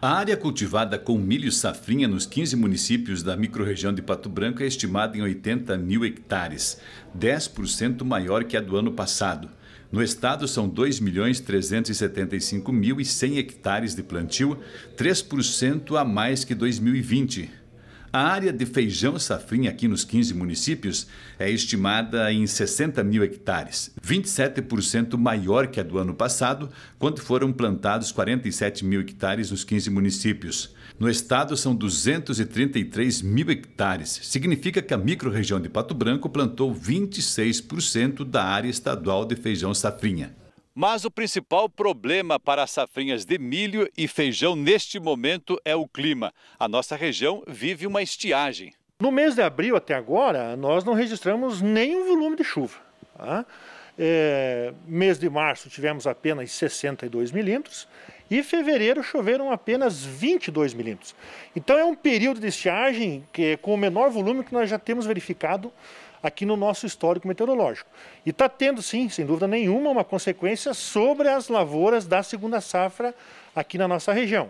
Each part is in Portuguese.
A área cultivada com milho safrinha nos 15 municípios da microrregião de Pato Branco é estimada em 80 mil hectares, 10% maior que a do ano passado. No estado, são 2.375.100 hectares de plantio, 3% a mais que 2020. A área de feijão safrinha aqui nos 15 municípios é estimada em 60 mil hectares, 27% maior que a do ano passado, quando foram plantados 47 mil hectares nos 15 municípios. No estado são 233 mil hectares, significa que a microrregião de Pato Branco plantou 26% da área estadual de feijão safrinha. Mas o principal problema para as safrinhas de milho e feijão neste momento é o clima. A nossa região vive uma estiagem. No mês de abril até agora, nós não registramos nenhum volume de chuva. Tá? É, mês de março tivemos apenas 62 milímetros e fevereiro choveram apenas 22 milímetros. Então é um período de estiagem que, com o menor volume que nós já temos verificado aqui no nosso histórico meteorológico. E está tendo, sim, sem dúvida nenhuma, uma consequência sobre as lavouras da segunda safra aqui na nossa região.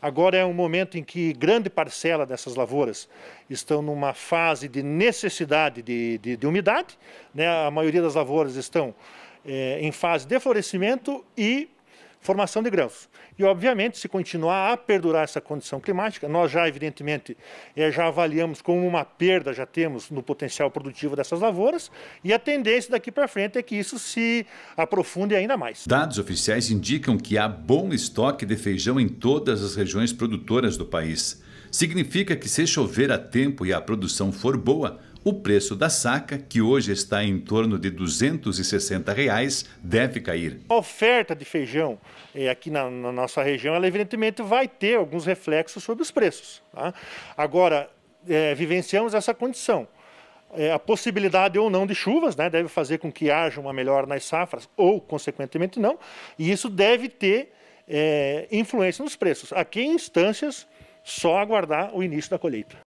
Agora é um momento em que grande parcela dessas lavouras estão numa fase de necessidade de, de, de umidade, né? a maioria das lavouras estão é, em fase de florescimento e formação de grãos. E, obviamente, se continuar a perdurar essa condição climática, nós já, evidentemente, eh, já avaliamos como uma perda já temos no potencial produtivo dessas lavouras, e a tendência daqui para frente é que isso se aprofunde ainda mais. Dados oficiais indicam que há bom estoque de feijão em todas as regiões produtoras do país. Significa que, se chover a tempo e a produção for boa, o preço da saca, que hoje está em torno de R$ 260, reais, deve cair. A oferta de feijão eh, aqui na, na, nossa região, ela evidentemente vai ter alguns reflexos sobre os preços. Tá? Agora, eh, vivenciamos essa condição. É, a possibilidade ou não de chuvas, né, deve fazer com que haja uma melhora nas safras, ou, consequentemente, não, e isso deve ter é, influência nos preços. Aqui, em instâncias, só aguardar o início da colheita.